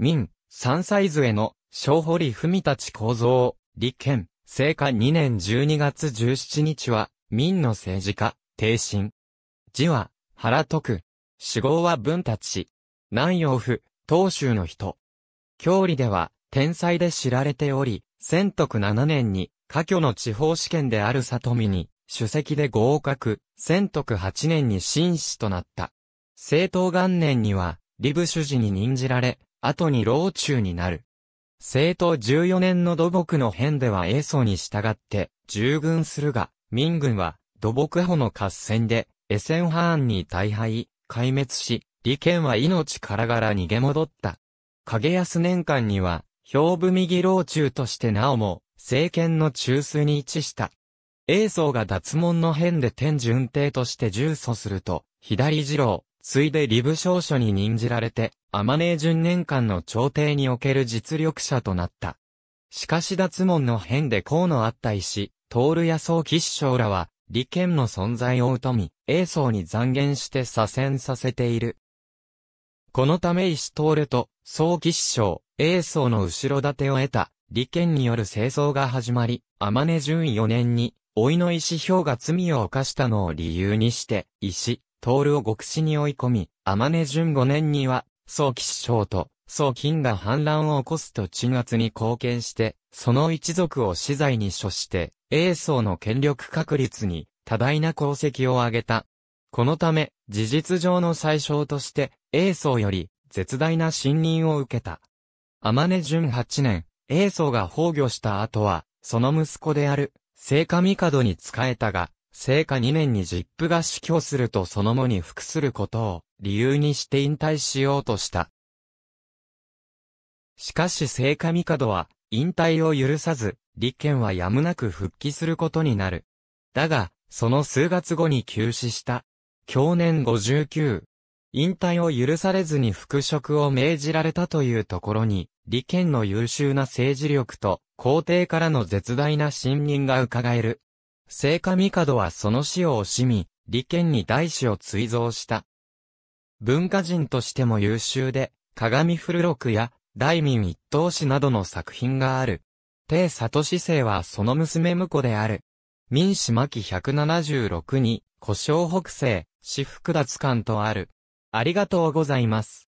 民、三歳図への、小堀文立構造、立憲、成果2年12月17日は、民の政治家、定心。字は、原徳。死亡は文ち南洋府、東州の人。郷里では、天才で知られており、千徳7年に、家居の地方試験である里見に、主席で合格、千徳8年に紳士となった。政党元年には、リブ主事に任じられ、後に老中になる。政党14年の土木の変では英祖に従って従軍するが、民軍は土木保の合戦でエセンハーンに大敗、壊滅し、利権は命からがら逃げ戻った。影安年間には、兵部右老中としてなおも、政権の中枢に位置した。英宗が脱門の変で天順帝として重訴すると、左次郎、次いで理部少書に任じられて、天マネ年間の朝廷における実力者となった。しかし脱門の変で功のあった石、徹や宗吉将らは、利権の存在を疎み、英宗に残言して左遷させている。このため石徹と、宗吉将、英宗の後ろ盾を得た、利権による清掃が始まり、天音順4年に、老いの石氷が罪を犯したのを理由にして、石、トールを極死に追い込み、天音淳五年には、宋騎士将と、宋金が反乱を起こすと鎮圧に貢献して、その一族を死罪に処して、英宋の権力確立に、多大な功績を挙げた。このため、事実上の最小として、英宗より、絶大な信任を受けた。天音淳八年、英宗が崩御した後は、その息子である、聖火帝に仕えたが、成果2年にジップが死去するとその後に服することを理由にして引退しようとした。しかし聖火帝は引退を許さず、立憲はやむなく復帰することになる。だが、その数月後に急死した。去年59。引退を許されずに復職を命じられたというところに、立憲の優秀な政治力と、皇帝からの絶大な信任が伺える。聖火帝はその死を惜しみ、利権に大使を追贈した。文化人としても優秀で、鏡古録や、大民一等史などの作品がある。帝里志生はその娘婿である。民史巻176に、故障北西、私服脱官とある。ありがとうございます。